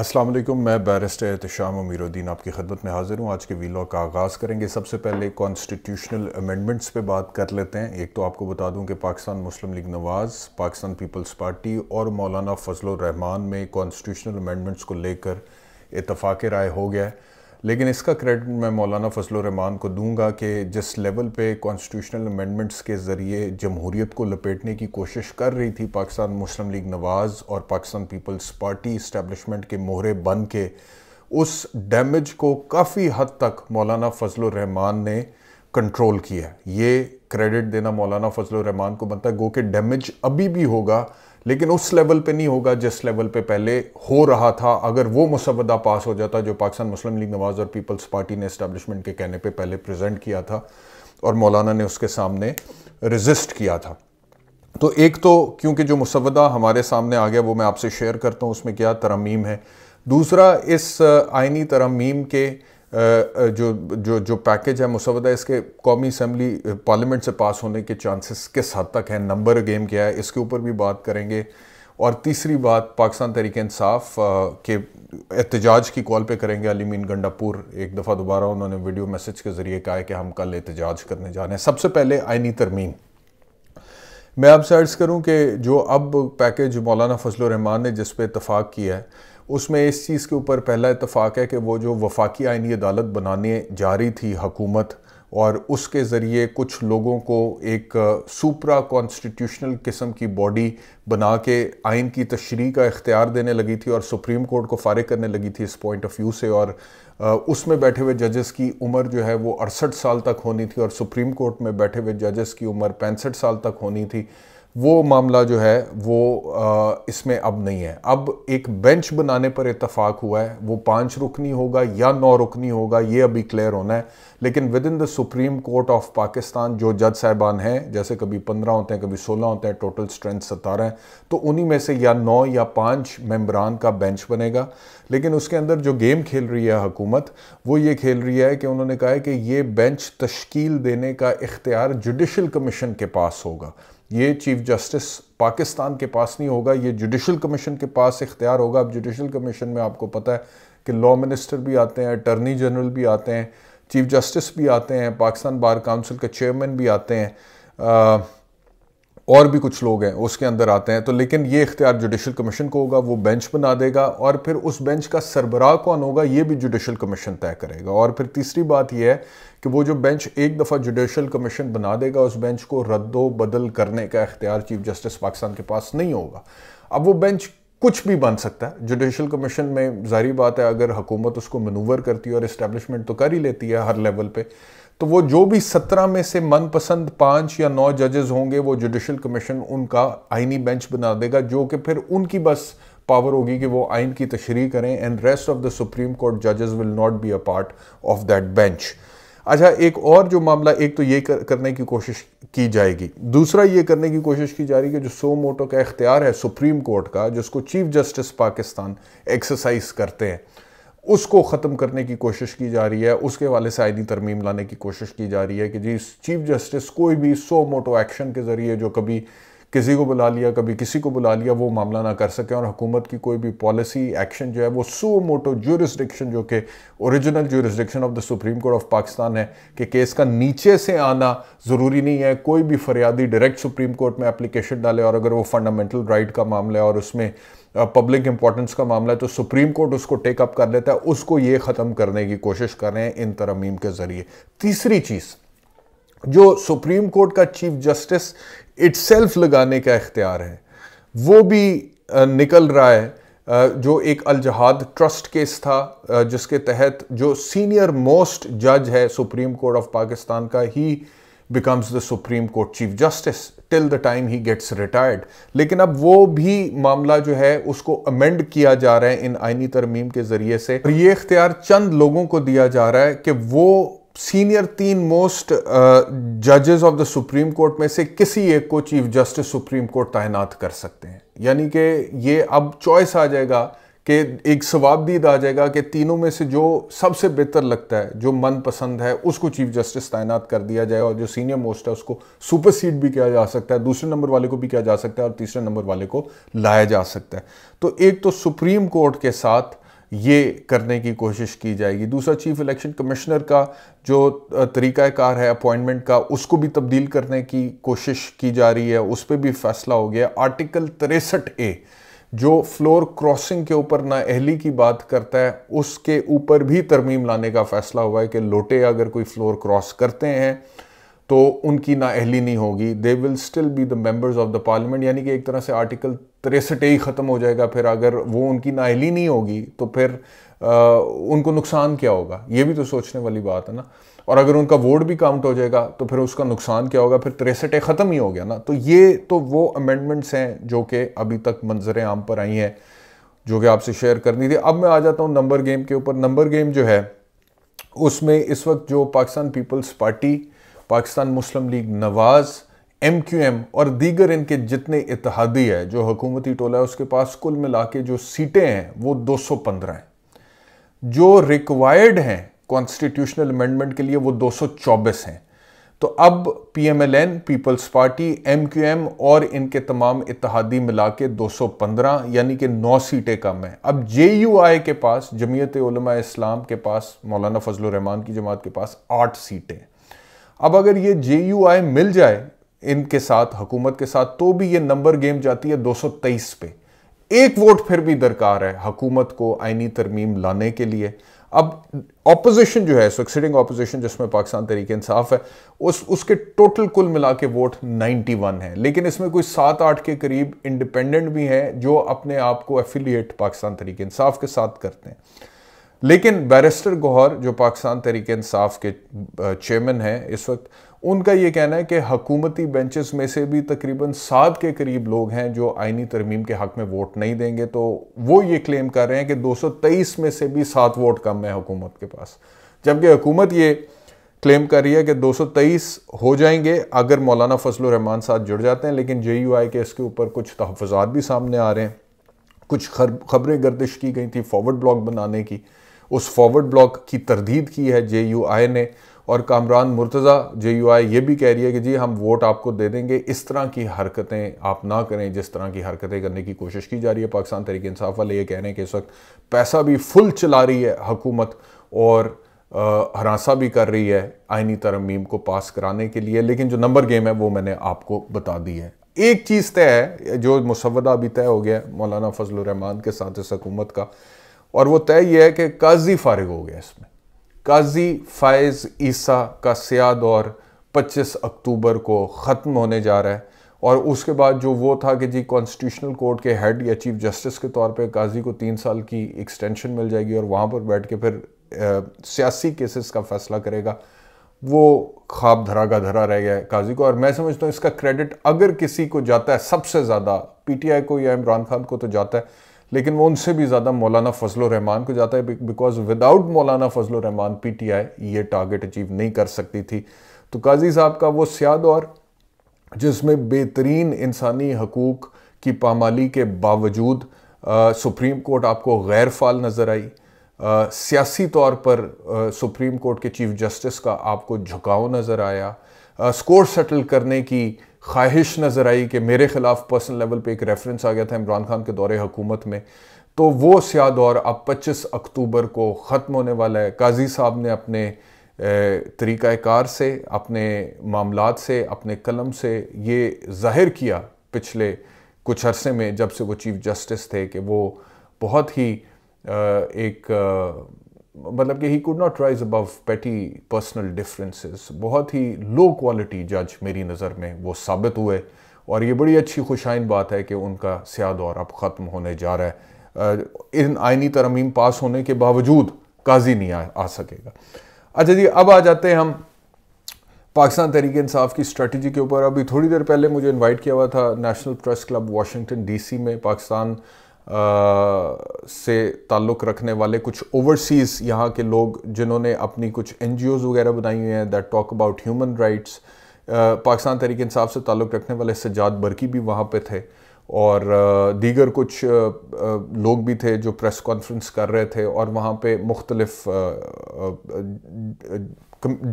अस्सलाम वालेकुम मैं बैरिस्टर एहतशाम अमीरुद्दीन आपकी खदमत में हाज़िर हूँ आज के वीलॉग का आगाज़ करेंगे सबसे पहले कॉन्स्टिट्यूशनल अमेंडमेंट्स पे बात कर लेते हैं एक तो आपको बता दूं कि पाकिस्तान मुस्लिम league Nawaz Pakistan peoples Party और मौलाना फजल रहमान में कॉन्स्टिट्यूशनल अमेंडमेंट्स को लेकर इतफ़ाक़ राय हो गया है लेकिन इसका क्रेडिट मैं मौलाना फजल रहमान को दूंगा कि जिस लेवल पे कॉन्स्टिट्यूशनल अमेंडमेंट्स के ज़रिए जमहूरीत को लपेटने की कोशिश कर रही थी पाकिस्तान मुस्लिम लीग नवाज़ और पाकिस्तान पीपल्स पार्टी इस्टेबलिशमेंट के मोहरे बन के उस डैमेज को काफ़ी हद तक मौलाना फजल रहमान ने कंट्रोल किया ये क्रेडिट देना मौलाना फजल रहमान को बनता है गो के डैमेज अभी भी होगा लेकिन उस लेवल पे नहीं होगा जिस लेवल पे पहले हो रहा था अगर वो मुसवदा पास हो जाता जो पाकिस्तान मुस्लिम लीग नवाज और पीपल्स पार्टी ने इस्टबलिशमेंट के कहने पे पहले प्रेजेंट किया था और मौलाना ने उसके सामने रजिस्ट किया था तो एक तो क्योंकि जो मुसवदा हमारे सामने आ गया वो मैं आपसे शेयर करता हूँ उसमें क्या तरमीम है दूसरा इस आइनी तरमीम के जो जो जो पैकेज है मुसवदा इसके कौमी असम्बली पार्लियामेंट से पास होने के चांसेस किस हद तक हैं नंबर गेम क्या है इसके ऊपर भी बात करेंगे और तीसरी बात पाकिस्तान तरीके इंसाफ के एहतजाज की कॉल पे करेंगे अलीमीन गंडापुर एक दफ़ा दोबारा उन्होंने वीडियो मैसेज के ज़रिए कहा है कि हम कल एहतजाज करने जा रहे हैं सबसे पहले आइनी तरमीम मैं आपसे अर्ज़ करूँ कि जो अब पैकेज मौलाना फजल रहमान ने जिस पर इतफ़ाक़ किया है उसमें इस चीज़ के ऊपर पहला इतफाक़ है कि वो जो वफाकी आइनी अदालत बनाने जा रही थी हकूमत और उसके ज़रिए कुछ लोगों को एक सुपरा कॉन्स्टिट्यूशनल किस्म की बॉडी बना के आइन की तशरी का इख्तियार देने लगी थी और सुप्रीम कोर्ट को फारिग करने लगी थी इस पॉइंट ऑफ व्यू से और उसमें बैठे हुए जजेस की उम्र जो है वो अड़सठ साल तक होनी थी और सुप्रीम कोर्ट में बैठे हुए जजेस की उम्र पैंसठ साल तक होनी थी वो मामला जो है वो इसमें अब नहीं है अब एक बेंच बनाने पर इतफाक हुआ है वो पांच रुकनी होगा या नौ रुकनी होगा ये अभी क्लियर होना है लेकिन within the Supreme Court of Pakistan जो जज साहबान हैं जैसे कभी पंद्रह होते हैं कभी सोलह होते हैं टोटल स्ट्रेंथ सतारह हैं तो उन्हीं में से या नौ या पाँच मेम्बरान का बेंच बनेगा लेकिन उसके अंदर जो गेम खेल रही है हुकूमत वो ये खेल रही है कि उन्होंने कहा है कि ये बेंच तश्कील देने का इख्तियार जुडिशल कमीशन के पास होगा ये चीफ जस्टिस पाकिस्तान के पास नहीं होगा ये जुडिशल कमीशन के पास इख्तियार होगा अब जुडिशल कमीशन में आपको पता है कि लॉ मिनिस्टर भी आते हैं अटर्नी जनरल भी आते हैं चीफ जस्टिस भी आते हैं पाकिस्तान बार काउंसिल के चेयरमैन भी आते हैं और भी कुछ लोग हैं उसके अंदर आते हैं तो लेकिन ये इख्तियार जुडिशल कमीशन को होगा वो बेंच बना देगा और फिर उस बेंच का सरबराह कौन होगा ये भी जुडिशल कमीशन तय करेगा और फिर तीसरी बात यह है कि वो जो बेंच एक दफ़ा जुडिशल कमीशन बना देगा उस बेंच को रद्दो बदल करने का इख्तियार चीफ जस्टिस पाकिस्तान के पास नहीं होगा अब वो बेंच कुछ भी बन सकता है जुडिशल कमीशन में जारी बात है अगर हुकूमत उसको मनूवर करती है और इस्टेब्लिशमेंट तो कर ही लेती है हर लेवल पर तो वो जो भी सत्रह में से मनपसंद पांच या नौ जजेस होंगे वो जुडिशल कमीशन उनका आइनी बेंच बना देगा जो कि फिर उनकी बस पावर होगी कि वो आइन की तशरी करें and rest of the Supreme Court जजेस will not be a part of that bench अच्छा एक और जो मामला एक तो ये कर, करने की कोशिश की जाएगी दूसरा ये करने की कोशिश की जा रही है कि जो सो मोटो का इख्तियार है सुप्रीम कोर्ट का जिसको चीफ जस्टिस पाकिस्तान एक्सरसाइज करते हैं उसको ख़त्म करने की कोशिश की जा रही है उसके वाले से आयदी तरमीम लाने की कोशिश की जा रही है कि जी चीफ जस्टिस कोई भी सो मोटो एक्शन के ज़रिए जो कभी किसी को बुला लिया कभी किसी को बुला लिया वो मामला ना कर सकें और हुकूमत की कोई भी पॉलिसी एक्शन जो है वो सो मोटो जूरिस्डिक्शन जो कि original jurisdiction of the Supreme Court of Pakistan है कि केस का नीचे से आना ज़रूरी नहीं है कोई भी फरियादी डायरेक्ट सुप्रीम कोर्ट में एप्लीकेशन डाले और अगर वो फंडामेंटल राइट का मामला है और उसमें पब्लिक इंपॉर्टेंस का मामला है तो सुप्रीम कोर्ट उसको टेकअप कर लेता है उसको ये ख़त्म करने की कोशिश कर रहे हैं इन तरमीम के ज़रिए तीसरी चीज़ जो सुप्रीम कोर्ट का चीफ जस्टिस सेल्फ लगाने का इख्तियार है वो भी निकल रहा है जो एक अलजहाद ट्रस्ट केस था जिसके तहत जो सीनियर मोस्ट जज है सुप्रीम कोर्ट ऑफ पाकिस्तान का ही becomes the Supreme Court Chief Justice till the time he gets retired लेकिन अब वो भी मामला जो है उसको अमेंड किया जा रहा है इन आइनी तरमीम के ज़रिए से और ये इख्तियार चंद लोगों को दिया जा रहा है कि वो सीनियर तीन मोस्ट जजेस ऑफ द सुप्रीम कोर्ट में से किसी एक को चीफ जस्टिस सुप्रीम कोर्ट तैनात कर सकते हैं यानी कि ये अब चॉइस आ जाएगा कि एक सवाबदीद आ जाएगा कि तीनों में से जो सबसे बेहतर लगता है जो मनपसंद है उसको चीफ जस्टिस तैनात कर दिया जाए और जो सीनियर मोस्ट है उसको सुपर सीट भी किया जा सकता है दूसरे नंबर वाले को भी किया जा सकता है और तीसरे नंबर वाले को लाया जा सकता है तो एक तो सुप्रीम कोर्ट के साथ ये करने की कोशिश की जाएगी दूसरा चीफ इलेक्शन कमिश्नर का जो तरीक़ाकार है अपॉइंटमेंट का उसको भी तब्दील करने की कोशिश की जा रही है उस पर भी फैसला हो गया आर्टिकल तिरसठ ए जो फ्लोर क्रॉसिंग के ऊपर नाअहली की बात करता है उसके ऊपर भी तरमीम लाने का फैसला हुआ है कि लोटे अगर कोई फ्लोर क्रॉस करते हैं तो उनकी नाअहली नहीं होगी they will still be the members of the parliament यानी कि एक तरह से आर्टिकल तिरसठ ही ख़त्म हो जाएगा फिर अगर वो उनकी नाहली नहीं होगी तो फिर आ, उनको नुकसान क्या होगा ये भी तो सोचने वाली बात है ना और अगर उनका वोट भी काउंट हो जाएगा तो फिर उसका नुकसान क्या होगा फिर तिरसठ ख़त्म ही हो गया ना तो ये तो वो अमेंडमेंट्स हैं जो कि अभी तक मंजर आम पर आई हैं जो कि आपसे शेयर करनी थी अब मैं आ जाता हूँ नंबर गेम के ऊपर नंबर गेम जो है उसमें इस वक्त जो पाकिस्तान पीपल्स पार्टी पाकिस्तान मुस्लिम league Nawaz M Q M और दीगर इनके जितने इतिहादी है जो हुकूमती टोला है उसके पास कुल मिला के जो सीटें हैं वो 215 हैं जो रिक्वायर्ड हैं कॉन्स्टिट्यूशनल अमेंडमेंट के लिए वो 224 हैं तो अब P M L N Peoples Party M Q M और इनके तमाम इतिहादी मिला के दो सौ पंद्रह यानी कि नौ सीटें कम हैं अब जे यू आई के पास जमीयत उलमा इस्लाम के पास मौलाना फजल रहमान की जमात के पास आठ सीटें अब अगर ये जे यू आई मिल जाए इनके साथ हुकूमत के साथ तो भी ये नंबर गेम जाती है 223 पे एक वोट फिर भी दरकार है हकूमत को आइनी तरमीम लाने के लिए अब ऑपोजिशन जो है सक्सेडिंग ऑपोजिशन जिसमें पाकिस्तान तरीके इंसाफ है उस उसके टोटल कुल मिला के वोट 91 है लेकिन इसमें कोई सात आठ के करीब इंडिपेंडेंट भी हैं जो अपने आप को एफिलिएट पाकिस्तान तरीके इंसाफ के साथ करते हैं लेकिन बैरिस्टर गौहर जो पाकिस्तान तरीके इंसाफ के चेयरमैन हैं इस वक्त उनका ये कहना है कि हकूमती बेंचेस में से भी तकरीबन सात के करीब लोग हैं जो आइनी तरमीम के हक में वोट नहीं देंगे तो वो ये क्लेम कर रहे हैं कि 223 में से भी सात वोट कम है हकूमत के पास जबकि हकूमत ये क्लेम कर रही है कि 223 हो जाएंगे अगर मौलाना फजल रहमान साथ जुड़ जाते हैं लेकिन जे यू आई के इसके ऊपर कुछ तहफात भी सामने आ रहे हैं कुछ खबरें गर्दिश की गई थी फॉरवर्ड ब्लॉक बनाने की उस फॉरवर्ड ब्लॉक की तरदीद की है जे यू आई ने और Kamran Murtaza J U I ये भी कह रही है कि जी हम वोट आपको दे देंगे इस तरह की हरकतें आप ना करें जिस तरह की हरकतें करने की कोशिश की जा रही है पाकिस्तान तरीके इंसाफ वाले ये कह रहे हैं कि इस वक्त पैसा भी फुल चला रही है हकूमत और हरासा भी कर रही है आइनी तरमीम को पास कराने के लिए लेकिन जो नंबर गेम है वो मैंने आपको बता दी है एक चीज़ तय है जो मुसवदा अभी तय हो गया मौलाना फजलरहमान के साथ इस हकूमत का और वो तय यह है कि काजी फारिग हो गया इसमें काजी फायज़ ईसा का सिया दौर 25 अक्टूबर को ख़त्म होने जा रहा है और उसके बाद जो वो था कि जी कॉन्स्टिट्यूशनल कोर्ट के हेड या चीफ जस्टिस के तौर पे काजी को तीन साल की एक्सटेंशन मिल जाएगी और वहाँ पर बैठ के फिर आ, सियासी केसेस का फैसला करेगा वो ख्वाब धरा का धरा रह गया है काजी को और मैं समझता हूँ इसका क्रेडिट अगर किसी को जाता है सबसे ज़्यादा पीटीआई को या इमरान खान को तो जाता है लेकिन वो उनसे भी ज़्यादा मौलाना फजल रहमान को जाता है because without Maulana Fazl Rahman P T I ये टारगेट अचीव नहीं कर सकती थी तो काजी साहब का वो सिया दौर जिसमें बेहतरीन इंसानी हकूक़ की पामाली के बावजूद आ, सुप्रीम कोर्ट आपको गैर फाल नज़र आई सियासी तौर पर आ, सुप्रीम कोर्ट के चीफ जस्टिस का आपको झुकाव नज़र आया स्कोर सेटल करने की ख्वाहिश नज़र आई कि मेरे ख़िलाफ़ पर्सनल लेवल पे एक रेफरेंस आ गया था इमरान खान के दौरे हुकूमत में तो वो सिया दौर अब 25 अक्टूबर को ख़त्म होने वाला है काजी साहब ने अपने तरीक़ाकार से अपने मामला से अपने कलम से ये जाहिर किया पिछले कुछ अरसे में जब से वो चीफ़ जस्टिस थे कि वो बहुत ही एक मतलब कि he could not rise above petty personal differences बहुत ही लो क्वालिटी जज मेरी नज़र में वो साबित हुए और ये बड़ी अच्छी खुशाइन बात है कि उनका स्या दौर अब ख़त्म होने जा रहा है इन आइनी तरमीम पास होने के बावजूद काजी नहीं आ, आ सकेगा अच्छा जी अब आ जाते हैं हम पाकिस्तान तरीके इंसाफ की स्ट्रेटजी के ऊपर अभी थोड़ी देर पहले मुझे इनवाइट किया हुआ था national press club Washington DC में पाकिस्तान से ताल्लुक़ रखने वाले कुछ ओवरसीज़ यहाँ के लोग जिन्होंने अपनी कुछ एन वगैरह बनाई हुई हैं that talk about human rights Pakistan Tehreek Insaf से ताल्लुक़ रखने वाले सजाद बरकी भी वहाँ पे थे और दीगर कुछ लोग भी थे जो प्रेस कॉन्फ्रेंस कर रहे थे और वहाँ पे मुख्तलफ़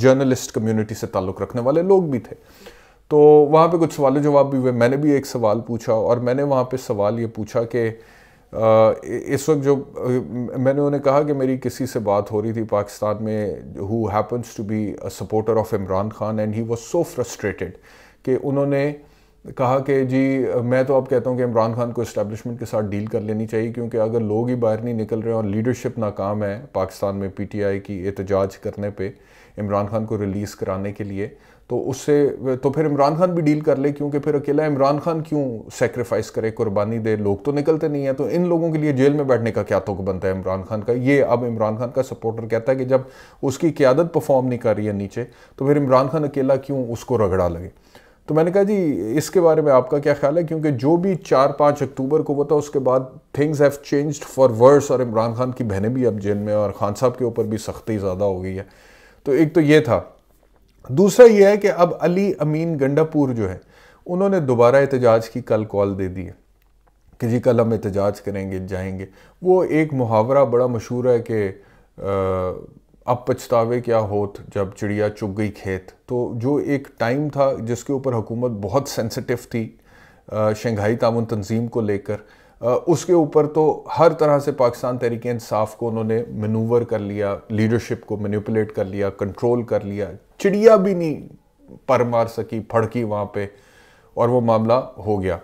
जर्नलिस्ट कम्युनिटी से ताल्लुक़ रखने वाले लोग भी थे तो वहाँ पे कुछ सवाल जवाब भी हुए मैंने भी एक सवाल पूछा और मैंने वहाँ पे सवाल ये पूछा कि इस वक्त जो मैंने उन्हें कहा कि मेरी किसी से बात हो रही थी पाकिस्तान में who happens to be a supporter of Imran Khan and he was so frustrated कि उन्होंने कहा कि जी मैं तो अब कहता हूँ कि इमरान खान को इस्टेबलिशमेंट के साथ डील कर लेनी चाहिए क्योंकि अगर लोग ही बाहर नहीं निकल रहे और लीडरशिप नाकाम है पाकिस्तान में पीटीआई की एहतजाज करने पे इमरान खान को रिलीज़ कराने के लिए तो उससे तो फिर इमरान खान भी डील कर ले क्योंकि फिर अकेला इमरान खान क्यों सेक्रीफाइस करे कुर्बानी दे लोग तो निकलते नहीं हैं तो इन लोगों के लिए जेल में बैठने का क्या तुक बनता है इमरान खान का ये अब इमरान खान का सपोर्टर कहता है कि जब उसकी क्यादत परफॉर्म नहीं कर रही है नीचे तो फिर इमरान खान अकेला क्यों उसको रगड़ा लगे तो मैंने कहा जी इसके बारे में आपका क्या ख्याल है क्योंकि जो भी चार पाँच अक्टूबर को हुआ था उसके बाद things have changed for worse और इमरान खान की बहनें भी अब जेल में और खान साहब के ऊपर भी सख्ती ज़्यादा हो गई है तो एक तो ये था दूसरा यह है कि अब अली अमीन गंडापुर जो है उन्होंने दोबारा एहतजाज की कल कॉल दे दी है कि जी कल हम एहतजाज करेंगे जाएंगे वो एक मुहावरा बड़ा मशहूर है कि अब पछतावे क्या होत जब चिड़िया चुग गई खेत तो जो एक टाइम था जिसके ऊपर हुकूमत बहुत सेंसिटिव थी शंघाई तामन तंजीम को लेकर उसके ऊपर तो हर तरह से पाकिस्तान तहरीक इंसाफ को उन्होंने मनूवर कर लिया लीडरशिप को मैनिपुलेट कर लिया कंट्रोल कर लिया चिड़िया भी नहीं पर मार सकी फड़की वहाँ पे और वो मामला हो गया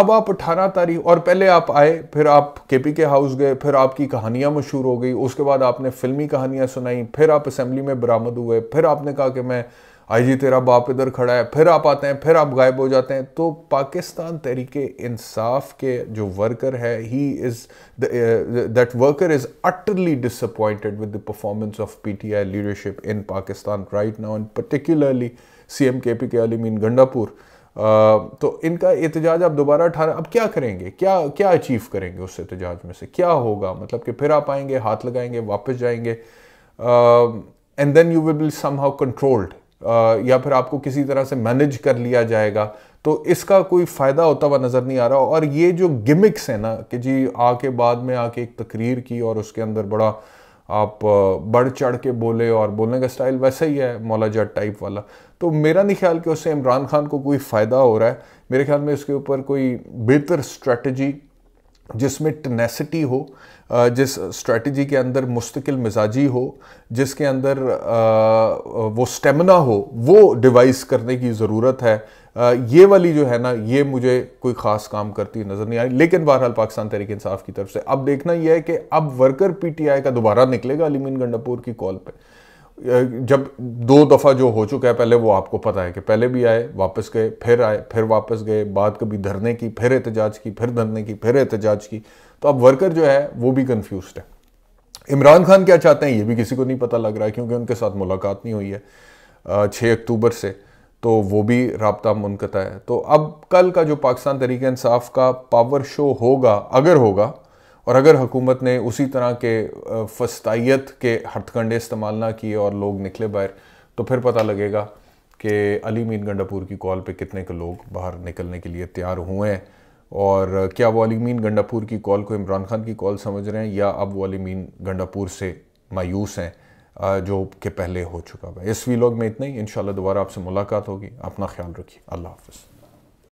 अब आप अठारह तारीख और पहले आप आए फिर आप के पी के हाउस गए फिर आपकी कहानियाँ मशहूर हो गई उसके बाद आपने फिल्मी कहानियाँ सुनाई फिर आप असम्बली में बरामद हुए फिर आपने कहा कि मैं आई जी तेरा बाप इधर खड़ा है फिर आप आते हैं फिर आप गायब हो जाते हैं तो पाकिस्तान तरीके इंसाफ के जो वर्कर है he is that worker is utterly disappointed with the performance of P T I leadership in Pakistan right now in particularly C M K P K Ali mean Gandapur तो इनका एहतजाज आप दोबारा उठा रहे अब क्या करेंगे क्या क्या अचीव करेंगे उस एहतजाज में से क्या होगा मतलब कि फिर आप आएंगे हाथ लगाएंगे वापस जाएंगे and then you will be somehow controlled या फिर आपको किसी तरह से मैनेज कर लिया जाएगा तो इसका कोई फ़ायदा होता हुआ नज़र नहीं आ रहा और ये जो गिमिक्स है ना कि जी आके बाद में आके एक तकरीर की और उसके अंदर बड़ा आप बढ़ चढ़ के बोले और बोलने का स्टाइल वैसा ही है मौला जट टाइप वाला तो मेरा नहीं ख्याल कि उससे इमरान खान को कोई फ़ायदा हो रहा है मेरे ख्याल में उसके ऊपर कोई बेहतर स्ट्रेटजी जिसमें टनेसिटी हो जिस स्ट्रेटजी के अंदर मुस्तकिल मिजाजी हो जिसके अंदर वो स्टेमिना हो वो डिवाइस करने की ज़रूरत है ये वाली जो है ना ये मुझे कोई ख़ास काम करती नज़र नहीं आई लेकिन बहरहाल पाकिस्तान तहरीक इंसाफ की तरफ से अब देखना यह है कि अब वर्कर पीटीआई का दोबारा निकलेगा अलीमीन गंडापुर की कॉल पर जब दो दफ़ा जो हो चुका है पहले वो आपको पता है कि पहले भी आए वापस गए फिर आए फिर वापस गए बाद कभी धरने की फिर एहतजाज की फिर धरने की फिर एहतजाज की तो अब वर्कर जो है वो भी कन्फ्यूज है इमरान खान क्या चाहते हैं ये भी किसी को नहीं पता लग रहा है क्योंकि उनके साथ मुलाकात नहीं हुई है छः अक्टूबर से तो वो भी रबता मुनकता है तो अब कल का जो पाकिस्तान तरीक़ानसाफ का पावर शो होगा अगर होगा और अगर हुकूमत ने उसी तरह के फस्ताइत के हथकंडे इस्तेमाल ना किए और लोग निकले बाहर तो फिर पता लगेगा कि अली मीन गंडापुर की कॉल पे कितने के लोग बाहर निकलने के लिए तैयार हुए हैं और क्या वो अली मीन गंडापुर की कॉल को इमरान खान की कॉल समझ रहे हैं या अब वो अली मीन गंडापुर से मायूस हैं जो कि पहले हो चुका है इस वी लॉग में इतना ही इन दोबारा आपसे मुलाकात होगी अपना ख्याल रखिए अल्लाह हाफ